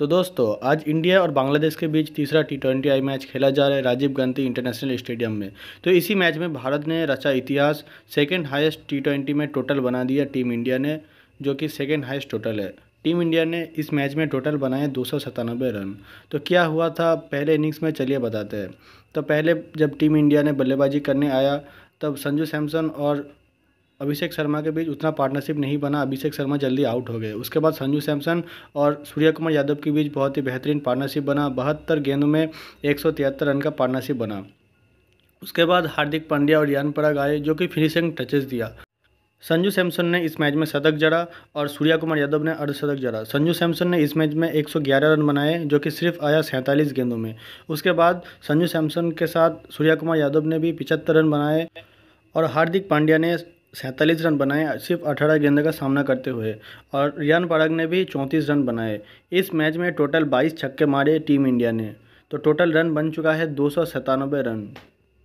तो दोस्तों आज इंडिया और बांग्लादेश के बीच तीसरा टी ट्वेंटी आई मैच खेला जा रहा है राजीव गांधी इंटरनेशनल स्टेडियम में तो इसी मैच में भारत ने रचा इतिहास सेकेंड हाइस्ट टी ट्वेंटी में टोटल बना दिया टीम इंडिया ने जो कि सेकेंड हाइस्ट टोटल है टीम इंडिया ने इस मैच में टोटल बनाए दो रन तो क्या हुआ था पहले इनिंग्स में चलिए बताते हैं तो पहले जब टीम इंडिया ने बल्लेबाजी करने आया तब संजू सैमसन और अभिषेक शर्मा के बीच उतना पार्टनरशिप नहीं बना अभिषेक शर्मा जल्दी आउट हो गए उसके बाद संजू सैमसन और सूर्य कुमार यादव के बीच बहुत ही बेहतरीन पार्टनरशिप बना बहत्तर गेंदों में एक रन का पार्टनरशिप बना उसके बाद हार्दिक पांड्या और यान पराग आए जो कि फिनिशिंग टचेस दिया संजू सैमसन ने इस मैच में शतक जड़ा और सूर्या कुमार यादव ने अर्धशतक जड़ा संजू सैमसन ने इस मैच में 111 रन बनाए जो कि सिर्फ आया सैंतालीस गेंदों में उसके बाद संजू सैमसन के साथ सूर्या कुमार यादव ने भी 75 रन बनाए और हार्दिक पांड्या ने सैंतालीस रन बनाए सिर्फ अठारह गेंदों का सामना करते हुए और रियान पराग ने भी चौंतीस रन बनाए इस मैच में टोटल बाईस छक्के मारे टीम इंडिया ने तो टोटल रन बन चुका है दो सौ रन